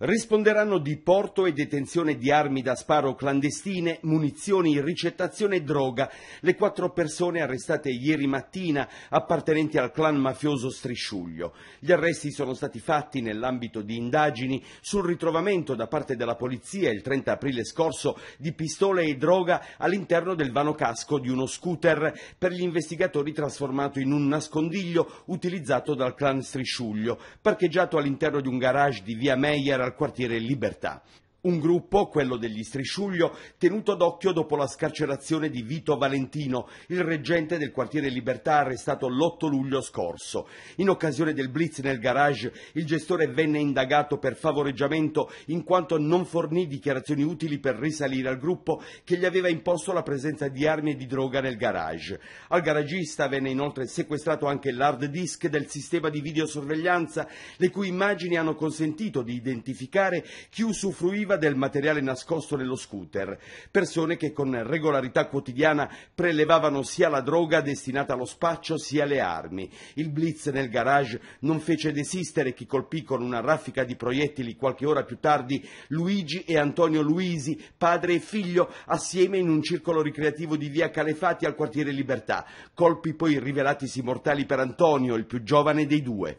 risponderanno di porto e detenzione di armi da sparo clandestine, munizioni, ricettazione e droga le quattro persone arrestate ieri mattina appartenenti al clan mafioso Strisciuglio. Gli arresti sono stati fatti nell'ambito di indagini sul ritrovamento da parte della polizia il 30 aprile scorso di pistole e droga all'interno del vano casco di uno scooter per gli investigatori trasformato in un nascondiglio utilizzato dal clan Strisciuglio, parcheggiato all'interno di un garage di via Meyer al quartiere Libertà. Un gruppo, quello degli Strisciuglio, tenuto d'occhio dopo la scarcerazione di Vito Valentino, il reggente del quartiere Libertà arrestato l'8 luglio scorso. In occasione del blitz nel garage, il gestore venne indagato per favoreggiamento in quanto non fornì dichiarazioni utili per risalire al gruppo che gli aveva imposto la presenza di armi e di droga nel garage. Al garagista venne inoltre sequestrato anche l'hard disk del sistema di videosorveglianza, le cui immagini hanno consentito di identificare chi usufruiva priva del materiale nascosto nello scooter, persone che con regolarità quotidiana prelevavano sia la droga destinata allo spaccio sia le armi. Il blitz nel garage non fece desistere chi colpì con una raffica di proiettili qualche ora più tardi Luigi e Antonio Luisi, padre e figlio, assieme in un circolo ricreativo di via Calefati al quartiere Libertà. Colpi poi rivelatisi mortali per Antonio, il più giovane dei due.